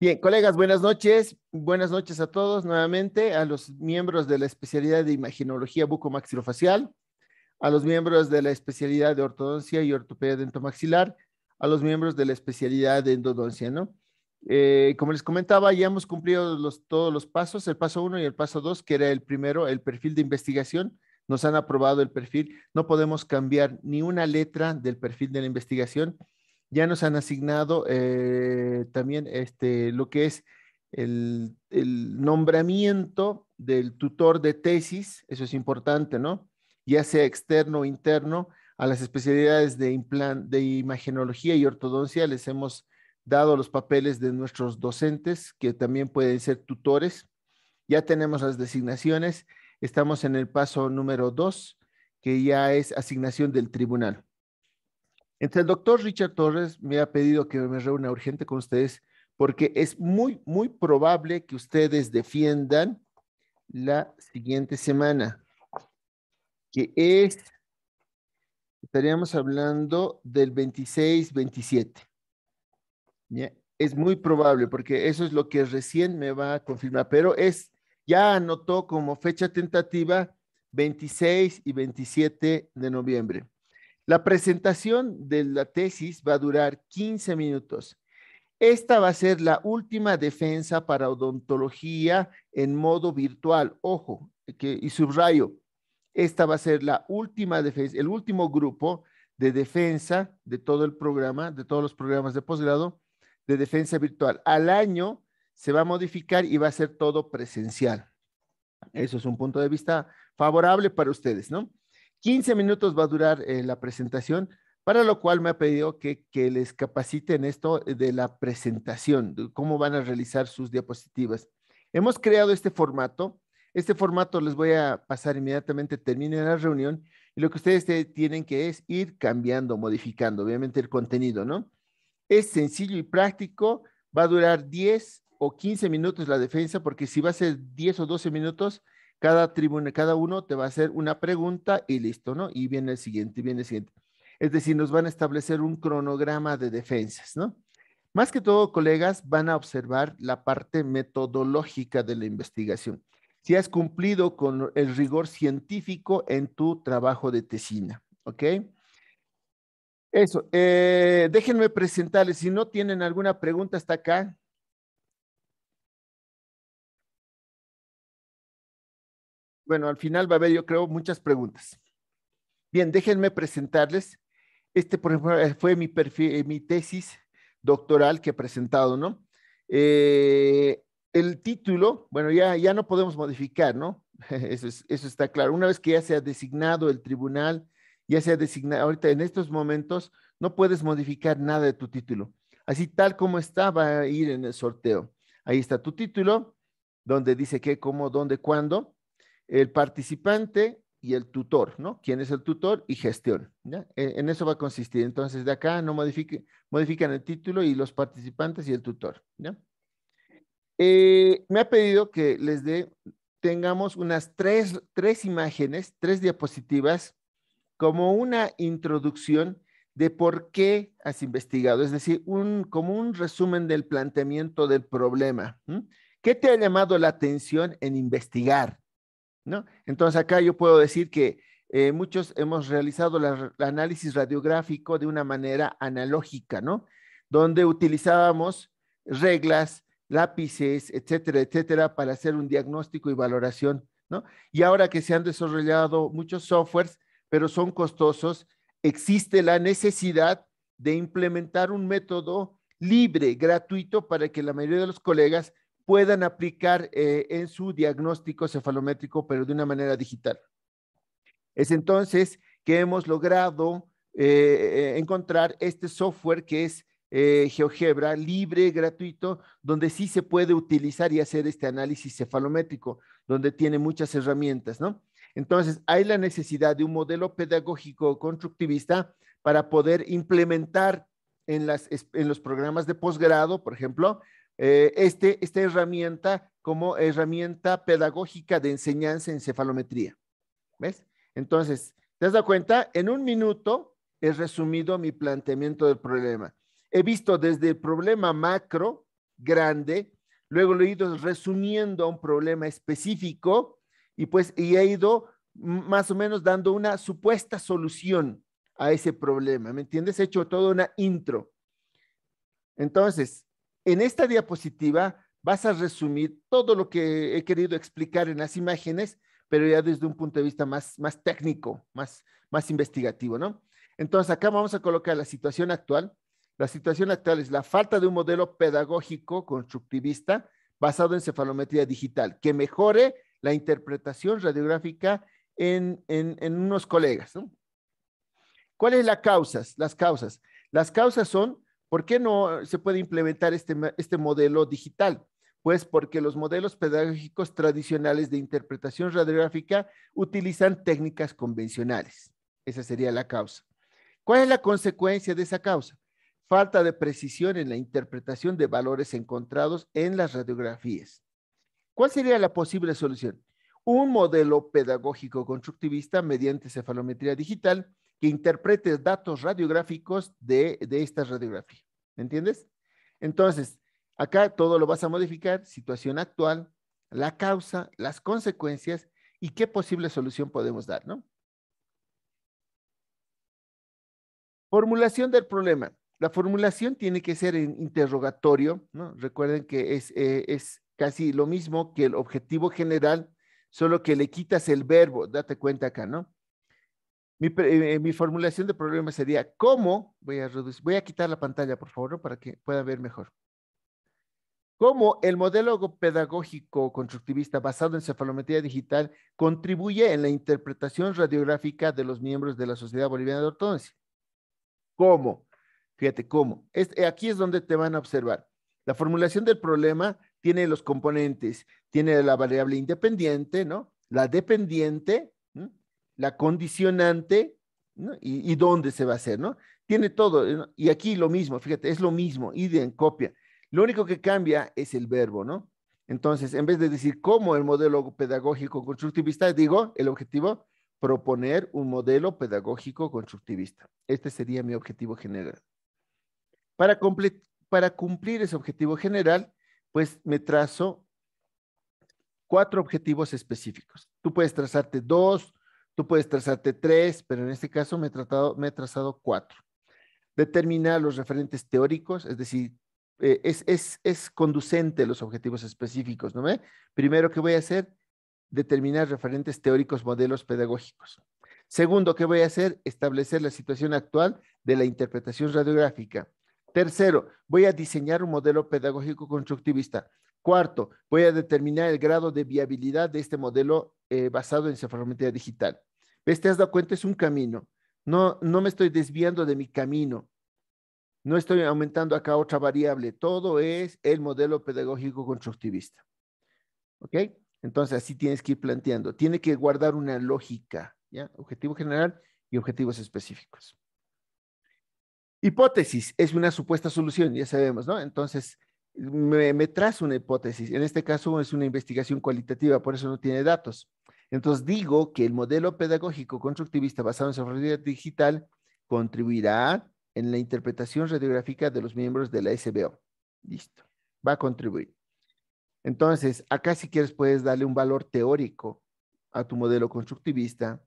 Bien, colegas, buenas noches. Buenas noches a todos nuevamente, a los miembros de la especialidad de imaginología bucomaxilofacial, a los miembros de la especialidad de ortodoncia y ortopedia dentomaxilar, a los miembros de la especialidad de endodoncia, ¿no? Eh, como les comentaba, ya hemos cumplido los, todos los pasos, el paso uno y el paso dos, que era el primero, el perfil de investigación. Nos han aprobado el perfil. No podemos cambiar ni una letra del perfil de la investigación ya nos han asignado eh, también este, lo que es el, nombramiento del tutor de tesis, eso es importante, ¿no? Ya sea externo o interno, a las especialidades de, de imagenología y ortodoncia les hemos dado los papeles de nuestros docentes, que también pueden ser tutores. Ya tenemos las designaciones, estamos en el paso número dos, que ya es asignación del tribunal. Entre el doctor Richard Torres me ha pedido que me reúna urgente con ustedes porque es muy, muy probable que ustedes defiendan la siguiente semana, que es, estaríamos hablando del 26-27. Es muy probable porque eso es lo que recién me va a confirmar, pero es, ya anotó como fecha tentativa 26 y 27 de noviembre. La presentación de la tesis va a durar 15 minutos. Esta va a ser la última defensa para odontología en modo virtual. Ojo, que, y subrayo, esta va a ser la última defensa, el último grupo de defensa de todo el programa, de todos los programas de posgrado de defensa virtual. Al año se va a modificar y va a ser todo presencial. Eso es un punto de vista favorable para ustedes, ¿no? 15 minutos va a durar eh, la presentación, para lo cual me ha pedido que, les capaciten esto de la presentación, cómo van a realizar sus diapositivas. Hemos creado este formato. Este formato les voy a pasar inmediatamente, termine la reunión y lo que ustedes tienen que es ir cambiando, modificando, obviamente el contenido, ¿no? Es sencillo y práctico, va a durar 10 o 15 minutos la defensa, porque si va a ser 10 o 12 minutos, cada tribuna, cada uno te va a hacer una pregunta y listo, ¿no? Y viene el siguiente, y viene el siguiente. Es decir, nos van a establecer un cronograma de defensas, ¿no? Más que todo, colegas, van a observar la parte metodológica de la investigación. Si has cumplido con el rigor científico en tu trabajo de tesina, ¿ok? Eso, eh, déjenme presentarles. Si no tienen alguna pregunta hasta acá, bueno, al final va a haber, yo creo, muchas preguntas. Bien, déjenme presentarles. Este, por ejemplo, eh, fue mi, perfil, eh, mi tesis doctoral que he presentado, ¿no? Eh, el título, bueno, ya, ya no podemos modificar, ¿no? Eso, eso está claro. Una vez que ya se ha designado el tribunal, ya se ha designado, ahorita en estos momentos no puedes modificar nada de tu título. Así tal como está, va a ir en el sorteo. Ahí está tu título, donde dice qué, cómo, dónde, cuándo el participante y el tutor, ¿no? ¿Quién es el tutor y gestión? E, en eso va a consistir. Entonces, de acá no modifique, modifican el título y los participantes y el tutor. ¿ya? Eh, me ha pedido que les dé, tengamos unas tres, tres imágenes, tres diapositivas, como una introducción de por qué has investigado, es decir, un, como un resumen del planteamiento del problema. ¿Qué te ha llamado la atención en investigar? ¿no? Entonces acá yo puedo decir que eh, muchos hemos realizado el análisis radiográfico de una manera analógica, ¿no? Donde utilizábamos reglas, lápices, etcétera, etcétera, para hacer un diagnóstico y valoración, ¿no? Y ahora que se han desarrollado muchos softwares, pero son costosos, existe la necesidad de implementar un método libre, gratuito, para que la mayoría de los colegas puedan aplicar eh, en su diagnóstico cefalométrico, pero de una manera digital. Es entonces que hemos logrado eh, eh, encontrar este software que es GeoGebra, libre, gratuito, donde sí se puede utilizar y hacer este análisis cefalométrico, donde tiene muchas herramientas, ¿no? Entonces, hay la necesidad de un modelo pedagógico constructivista para poder implementar en, en los programas de posgrado, por ejemplo, eh, este, esta herramienta como herramienta pedagógica de enseñanza en cefalometría. ¿Ves? Entonces, ¿te das cuenta? En un minuto he resumido mi planteamiento del problema. He visto desde el problema macro, grande, luego lo he ido resumiendo a un problema específico y pues y he ido más o menos dando una supuesta solución a ese problema, ¿me entiendes? He hecho toda una intro. Entonces, en esta diapositiva vas a resumir todo lo que he querido explicar en las imágenes, pero ya desde un punto de vista más, más técnico, más, más investigativo, ¿no? Entonces, acá vamos a colocar la situación actual. La situación actual es la falta de un modelo pedagógico constructivista basado en cefalometría digital que mejore la interpretación radiográfica en, unos colegas. ¿Cuáles son las causas? Las causas. Las causas son ¿Por qué no se puede implementar este, este modelo digital? Pues porque los modelos pedagógicos tradicionales de interpretación radiográfica utilizan técnicas convencionales. Esa sería la causa. ¿Cuál es la consecuencia de esa causa? Falta de precisión en la interpretación de valores encontrados en las radiografías. ¿Cuál sería la posible solución? Un modelo pedagógico constructivista mediante cefalometría digital que interprete datos radiográficos de, de esta radiografía. ¿Me entiendes? Entonces, acá todo lo vas a modificar, situación actual, la causa, las consecuencias y qué posible solución podemos dar, ¿no? Formulación del problema. La formulación tiene que ser en interrogatorio, ¿no? Recuerden que es, eh, es casi lo mismo que el objetivo general, solo que le quitas el verbo, date cuenta acá, ¿no? Eh, eh, mi, formulación de problema sería, ¿cómo? Voy a, reducir, voy a quitar la pantalla, por favor, para que pueda ver mejor. ¿Cómo el modelo pedagógico constructivista basado en cefalometría digital contribuye en la interpretación radiográfica de los miembros de la Sociedad Boliviana de Ortodoncia? ¿Cómo? Fíjate, ¿cómo? Eh, aquí es donde te van a observar. La formulación del problema tiene los componentes, tiene la variable independiente, ¿no? La dependiente, la condicionante y, dónde se va a hacer, ¿no? Tiene todo, y aquí lo mismo, fíjate, es lo mismo, idea en copia. Lo único que cambia es el verbo, ¿no? Entonces, en vez de decir cómo el modelo pedagógico constructivista, digo el objetivo, proponer un modelo pedagógico constructivista. Este sería mi objetivo general. Para, para cumplir ese objetivo general, pues me trazo cuatro objetivos específicos. Tú puedes trazarte dos, Tú puedes trazarte tres, pero en este caso me he, tratado, me he trazado cuatro. Determinar los referentes teóricos, es decir, eh, es, es, es, conducente los objetivos específicos, ¿no Primero, ¿qué voy a hacer? Determinar referentes teóricos, modelos pedagógicos. Segundo, ¿qué voy a hacer? Establecer la situación actual de la interpretación radiográfica. Tercero, voy a diseñar un modelo pedagógico constructivista. Cuarto, voy a determinar el grado de viabilidad de este modelo eh, basado en cefalometría digital. ¿Ves? ¿Te has dado cuenta? Es un camino. No, no me estoy desviando de mi camino. No estoy aumentando acá otra variable. Todo es el modelo pedagógico constructivista. ¿Ok? Entonces, así tienes que ir planteando. Tiene que guardar una lógica, ¿ya? Objetivo general y objetivos específicos. Hipótesis es una supuesta solución, ya sabemos, ¿no? Entonces, me, me trazo una hipótesis. En este caso es una investigación cualitativa, por eso no tiene datos. Entonces digo que el modelo pedagógico constructivista basado en realidad digital contribuirá en la interpretación radiográfica de los miembros de la SBO. Listo, va a contribuir. Entonces, acá si quieres puedes darle un valor teórico a tu modelo constructivista,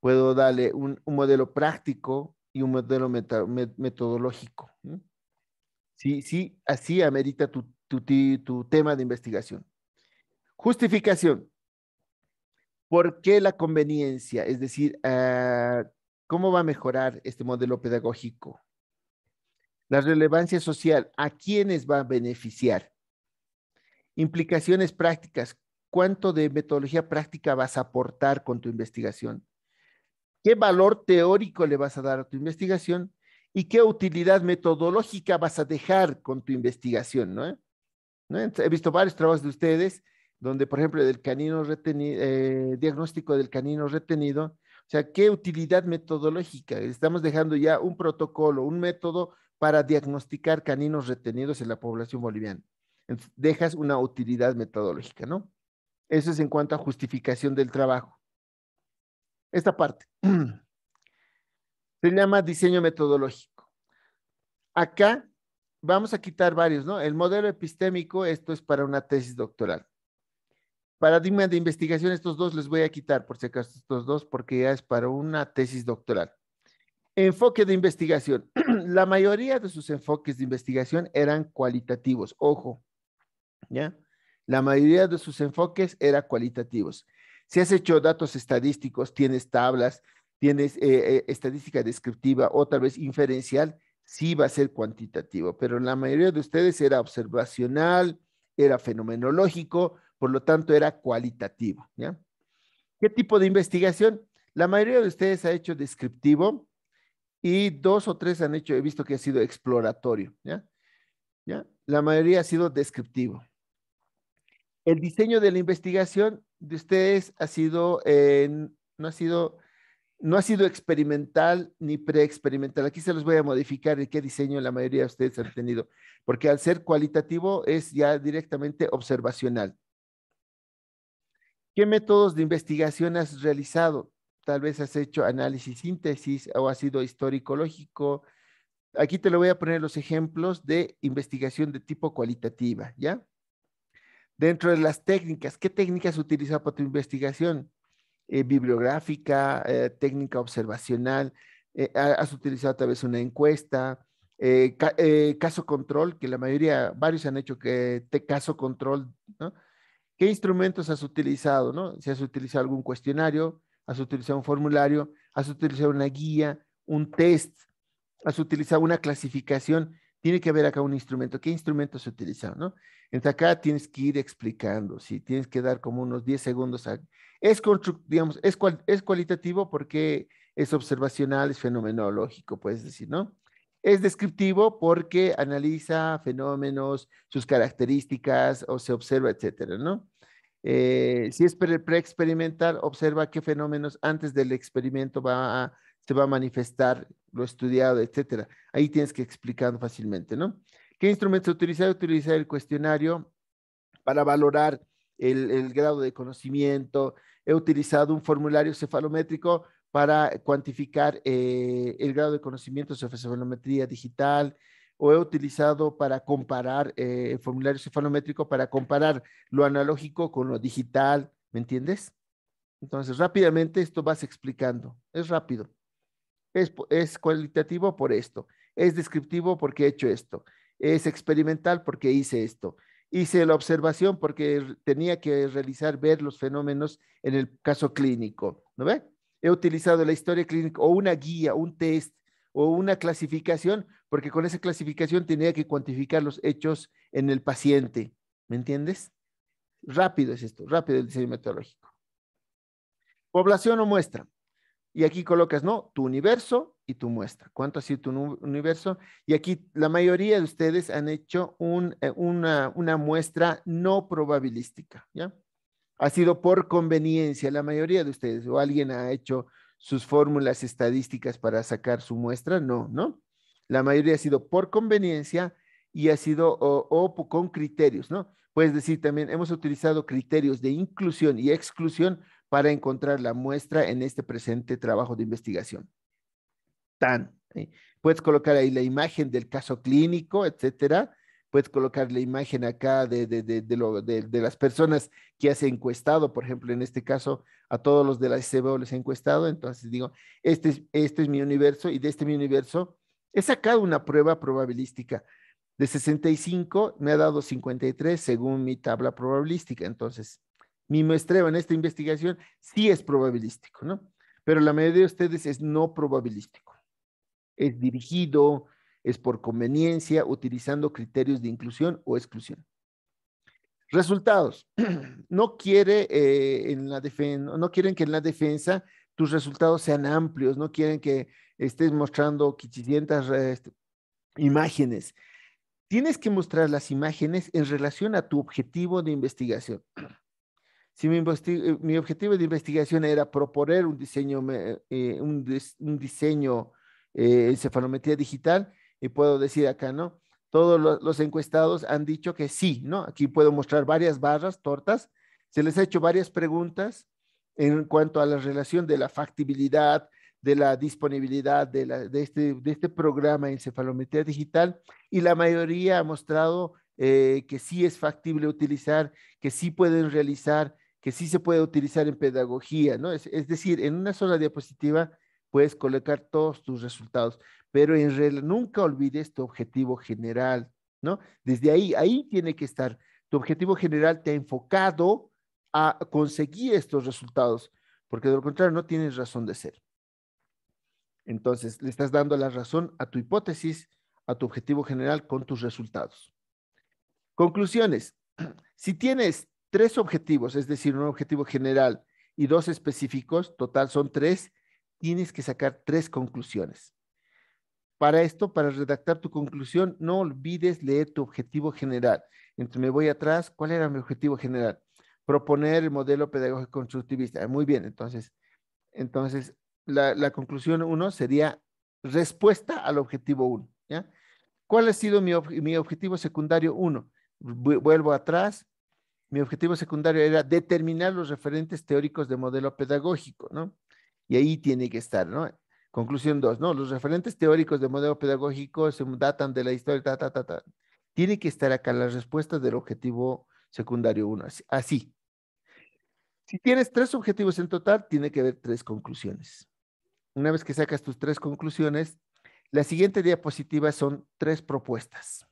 puedo darle un, modelo práctico y un modelo metodológico. Sí, sí, así amerita tu, tu tema de investigación. Justificación. ¿Por qué la conveniencia? Es decir, ah, ¿cómo va a mejorar este modelo pedagógico? La relevancia social, ¿a quiénes va a beneficiar? Implicaciones prácticas, ¿cuánto de metodología práctica vas a aportar con tu investigación? ¿Qué valor teórico le vas a dar a tu investigación? y qué utilidad metodológica vas a dejar con tu investigación, ¿no? He visto varios trabajos de ustedes donde, por ejemplo, del canino retenido, eh, diagnóstico del canino retenido, o sea, qué utilidad metodológica. Estamos dejando ya un protocolo, un método para diagnosticar caninos retenidos en la población boliviana. dejas una utilidad metodológica, ¿no? Eso es en cuanto a justificación del trabajo. Esta parte. Se llama diseño metodológico. Acá vamos a quitar varios, ¿no? El modelo epistémico, esto es para una tesis doctoral. Paradigma de investigación, estos dos les voy a quitar, por si acaso, estos dos, porque ya es para una tesis doctoral. Enfoque de investigación. La mayoría de sus enfoques de investigación eran cualitativos, ojo, ¿ya? La mayoría de sus enfoques eran cualitativos. Si has hecho datos estadísticos, tienes tablas, tiene eh, eh, estadística descriptiva o tal vez inferencial, sí va a ser cuantitativo, pero la mayoría de ustedes era observacional, era fenomenológico, por lo tanto era cualitativo. ¿ya? ¿Qué tipo de investigación? La mayoría de ustedes ha hecho descriptivo y dos o tres han hecho, he visto que ha sido exploratorio. ¿ya? La mayoría ha sido descriptivo. El diseño de la investigación de ustedes ha sido, no ha sido no ha sido experimental ni preexperimental. Aquí se los voy a modificar de qué diseño la mayoría de ustedes han tenido, porque al ser cualitativo es ya directamente observacional. ¿Qué métodos de investigación has realizado? Tal vez has hecho análisis, síntesis o ha sido histórico Aquí te lo voy a poner los ejemplos de investigación de tipo cualitativa, ¿ya? Dentro de las técnicas, ¿qué técnicas utilizas para tu investigación? Eh, bibliográfica, eh, técnica observacional, eh, has utilizado tal vez una encuesta, caso control, que la mayoría, varios han hecho que te caso control, ¿no? ¿Qué instrumentos has utilizado, no? Si has utilizado algún cuestionario, has utilizado un formulario, has utilizado una guía, un test, has utilizado una clasificación tiene que haber acá un instrumento, ¿qué instrumento se utiliza? ¿no? Entonces acá tienes que ir explicando, tienes que dar como unos 10 segundos. es, digamos, es, cual, es cualitativo porque es observacional, es fenomenológico, puedes decir, ¿no? Es descriptivo porque analiza fenómenos, sus características, o se observa, etcétera, ¿no? Eh, si es pre-experimental, observa qué fenómenos antes del experimento va a se va a manifestar lo estudiado, etcétera. Ahí tienes que explicar fácilmente, ¿no? ¿Qué instrumentos utilizar? Utilizar el cuestionario para valorar el, grado de conocimiento. He utilizado un formulario cefalométrico para cuantificar eh, el grado de conocimiento sobre cefalometría digital o he utilizado para comparar eh, el formulario cefalométrico para comparar lo analógico con lo digital, ¿me entiendes? Entonces, rápidamente esto vas explicando, es rápido. Es, cualitativo por esto, es descriptivo porque he hecho esto, es experimental porque hice esto, hice la observación porque tenía que realizar, ver los fenómenos en el caso clínico, ¿no ve? He utilizado la historia clínica o una guía, un test o una clasificación, porque con esa clasificación tenía que cuantificar los hechos en el paciente, ¿me entiendes? Rápido es esto, rápido el diseño metodológico. Población o muestra y aquí colocas, no, tu universo y tu muestra. ¿Cuánto ha sido tu universo? Y aquí la mayoría de ustedes han hecho eh, una, muestra no probabilística, ¿ya? Ha sido por conveniencia la mayoría de ustedes, o alguien ha hecho sus fórmulas estadísticas para sacar su muestra, no, ¿no? La mayoría ha sido por conveniencia y ha sido o, con criterios, ¿no? Puedes decir también, hemos utilizado criterios de inclusión y exclusión para encontrar la muestra en este presente trabajo de investigación. Tan. Puedes colocar ahí la imagen del caso clínico, etcétera. Puedes colocar la imagen acá de, de, de, de, las personas que has encuestado, por ejemplo, en este caso, a todos los de la SBO les he encuestado. Entonces digo, este es, este es mi universo y de este mi universo he sacado una prueba probabilística. De 65 me ha dado 53 según mi tabla probabilística. Entonces, mi muestreo en esta investigación sí es probabilístico, ¿no? Pero la mayoría de ustedes es no probabilístico. Es dirigido, es por conveniencia, utilizando criterios de inclusión o exclusión. Resultados. No, quiere, eh, en la no quieren que en la defensa tus resultados sean amplios, no quieren que estés mostrando 500 eh, este, imágenes. Tienes que mostrar las imágenes en relación a tu objetivo de investigación. Si eh, mi, objetivo de investigación era proponer un diseño, eh, un, diseño eh, encefalometría digital, y puedo decir acá, ¿no? Todos los encuestados han dicho que sí, ¿no? Aquí puedo mostrar varias barras, tortas. Se les ha hecho varias preguntas en cuanto a la relación de la factibilidad, de la disponibilidad de, de, este, de este programa encefalometría digital y la mayoría ha mostrado que sí es factible utilizar, que sí pueden realizar que sí se puede utilizar en pedagogía, ¿no? Es, decir, en una sola diapositiva puedes colocar todos tus resultados, pero en realidad nunca olvides tu objetivo general, ¿no? Desde ahí, ahí tiene que estar. Tu objetivo general te ha enfocado a conseguir estos resultados, porque de lo contrario no tienes razón de ser. Entonces, le estás dando la razón a tu hipótesis, a tu objetivo general con tus resultados. Conclusiones. Si tienes tres objetivos, es decir, un objetivo general y dos específicos, total son tres, tienes que sacar tres conclusiones. Para esto, para redactar tu conclusión, no olvides leer tu objetivo general. Entonces me voy atrás, ¿cuál era mi objetivo general? Proponer el modelo pedagógico constructivista. Muy bien, entonces, entonces la, la conclusión uno sería respuesta al objetivo uno. ¿ya? ¿Cuál ha sido mi, mi objetivo secundario uno? Vuelvo atrás, mi objetivo secundario era determinar los referentes teóricos de modelo pedagógico, ¿no? Y ahí tiene que estar, ¿no? Conclusión dos, ¿no? Los referentes teóricos de modelo pedagógico se datan de la historia, ta, ta, ta, ta. Tiene que estar acá las respuestas del objetivo secundario uno, así. Si tienes tres objetivos en total, tiene que haber tres conclusiones. Una vez que sacas tus tres conclusiones, la siguiente diapositiva son tres propuestas.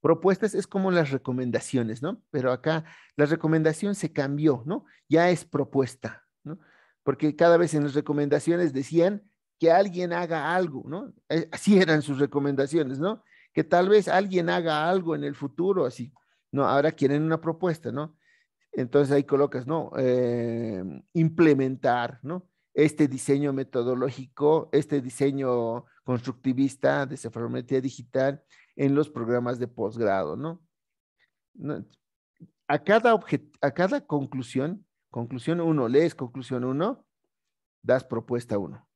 Propuestas es como las recomendaciones, ¿no? Pero acá la recomendación se cambió, ¿no? Ya es propuesta, ¿no? Porque cada vez en las recomendaciones decían que alguien haga algo, ¿no? Eh, así eran sus recomendaciones, ¿no? Que tal vez alguien haga algo en el futuro, así. No, ahora quieren una propuesta, ¿no? Entonces ahí colocas, ¿no? Em, implementar, ¿no? Este diseño metodológico, este diseño constructivista de cefalometría digital, en los programas de posgrado, ¿no? A cada, a cada conclusión, conclusión 1, lees conclusión 1, das propuesta 1.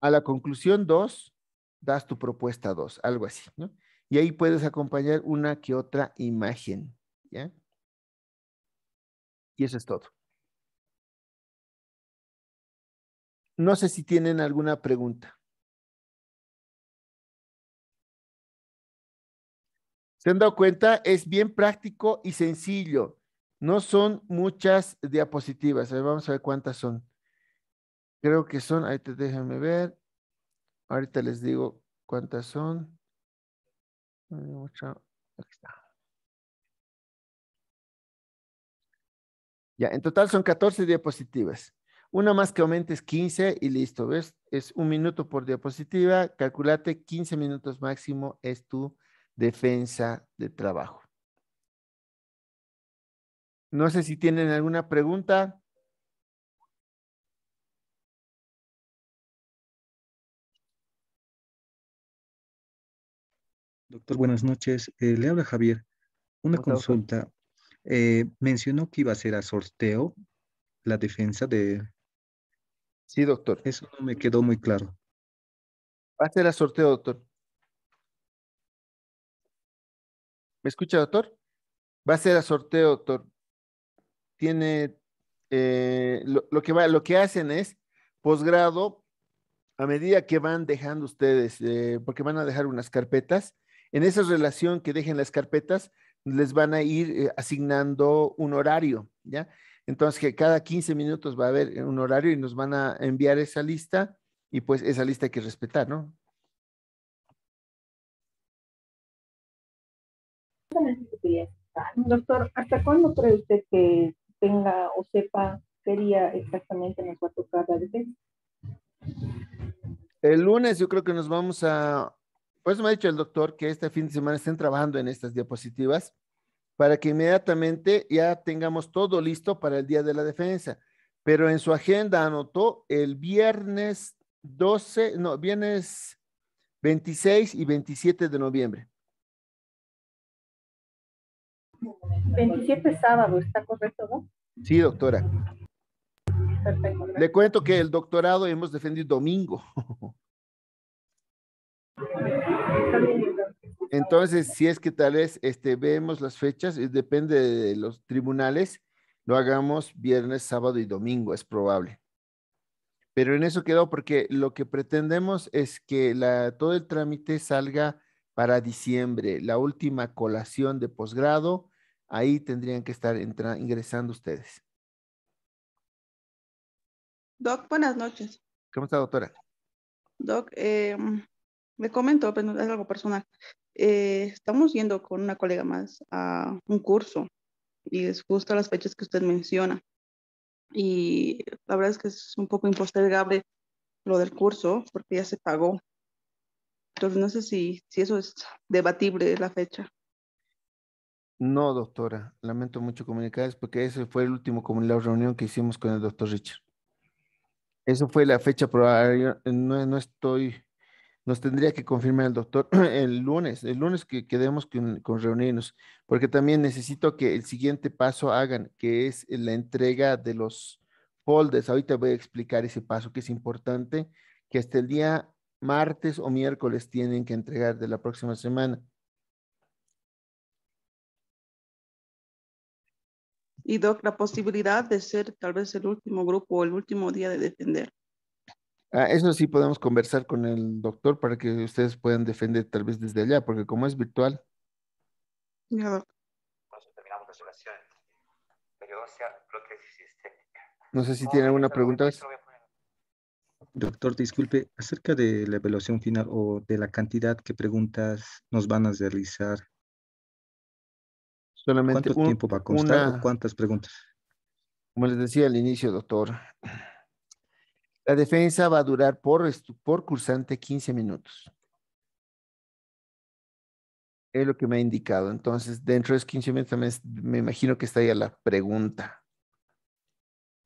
A la conclusión 2, das tu propuesta 2, algo así, ¿no? Y ahí puedes acompañar una que otra imagen, ¿ya? Y eso es todo. No sé si tienen alguna pregunta. ¿Se han dado cuenta? Es bien práctico y sencillo. No son muchas diapositivas. vamos a ver cuántas son. Creo que son, ahí te déjenme ver. Ahorita les digo cuántas son. Aquí está. Ya, en total son 14 diapositivas. Una más que aumentes 15 y listo, ¿ves? Es un minuto por diapositiva. Calculate 15 minutos máximo es tu defensa de trabajo. No sé si tienen alguna pregunta. Doctor, buenas noches. Eh, le habla Javier. Una consulta. Eh, mencionó que iba a ser a sorteo la defensa de... Sí, doctor. Eso no me quedó muy claro. Va a ser a sorteo, doctor. ¿Me escucha, doctor? Va a ser a sorteo, doctor. Tiene eh, lo, que lo que hacen es posgrado a medida que van dejando ustedes, eh, porque van a dejar unas carpetas. En esa relación que dejen las carpetas, les van a ir eh, asignando un horario, ¿ya? Entonces, que cada 15 minutos va a haber un horario y nos van a enviar esa lista y pues esa lista hay que respetar, ¿no? Doctor, ¿hasta cuándo cree usted que tenga o sepa qué exactamente nos va a tocar la defensa? El lunes yo creo que nos vamos a... pues me ha dicho el doctor que este fin de semana estén trabajando en estas diapositivas para que inmediatamente ya tengamos todo listo para el Día de la Defensa. Pero en su agenda anotó el viernes 12, no, viernes 26 y 27 de noviembre. 27 sábado, ¿está correcto, no? Sí, doctora. Perfecto. Le cuento que el doctorado hemos defendido domingo. Entonces, si es que tal vez este, vemos las fechas, eh, depende de los tribunales, lo hagamos viernes, sábado y domingo, es probable. Pero en eso quedó porque lo que pretendemos es que la, todo el trámite salga para diciembre, la última colación de posgrado Ahí tendrían que estar ingresando ustedes. Doc, buenas noches. ¿Cómo está, doctora? Doc, eh, me comento, pero pues, es algo personal. Eh, estamos yendo con una colega más a un curso y es justo las fechas que usted menciona. Y la verdad es que es un poco impostergable lo del curso porque ya se pagó. Entonces no sé si, si eso es debatible la fecha. No, doctora, lamento mucho comunicarles porque ese fue el último la reunión que hicimos con el doctor Richard. Eso fue la fecha, probable, no, no estoy, nos tendría que confirmar el doctor el lunes, el lunes que quedemos con, con, reunirnos, porque también necesito que el siguiente paso hagan, que es la entrega de los folders. Ahorita voy a explicar ese paso que es importante, que hasta el día martes o miércoles tienen que entregar de la próxima semana. y Doc la posibilidad de ser tal vez el último grupo o el último día de defender. Ah, eso sí podemos conversar con el doctor para que ustedes puedan defender tal vez desde allá, porque como es virtual. No sé si tiene alguna pregunta. Doctor, disculpe, acerca de la evaluación final o de la cantidad que preguntas nos van a realizar Solamente ¿Cuánto un, tiempo para constar? ¿Cuántas preguntas? Como les decía al inicio, doctor, la defensa va a durar por, por cursante 15 minutos. Es lo que me ha indicado. Entonces, dentro de esos 15 minutos me, me imagino que está ya la pregunta.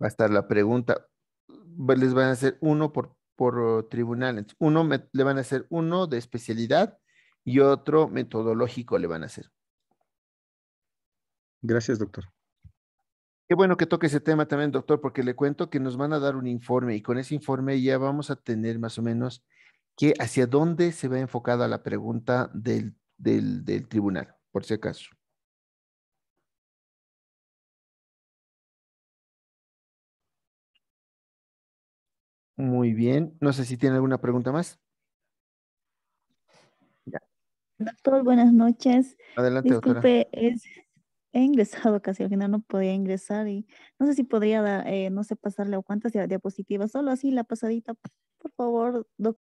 Va a estar la pregunta. Les van a hacer uno por, por tribunal. Uno le van a hacer uno de especialidad y otro metodológico le van a hacer. Gracias, doctor. Qué bueno que toque ese tema también, doctor, porque le cuento que nos van a dar un informe y con ese informe ya vamos a tener más o menos que hacia dónde se va enfocada la pregunta del, del, tribunal, por si acaso. Muy bien. No sé si tiene alguna pregunta más. Doctor, buenas noches. Adelante, Es ingresado casi al final, no podía ingresar y no sé si podría, eh, no sé, pasarle o cuántas diapositivas, solo así la pasadita, por favor, doctor.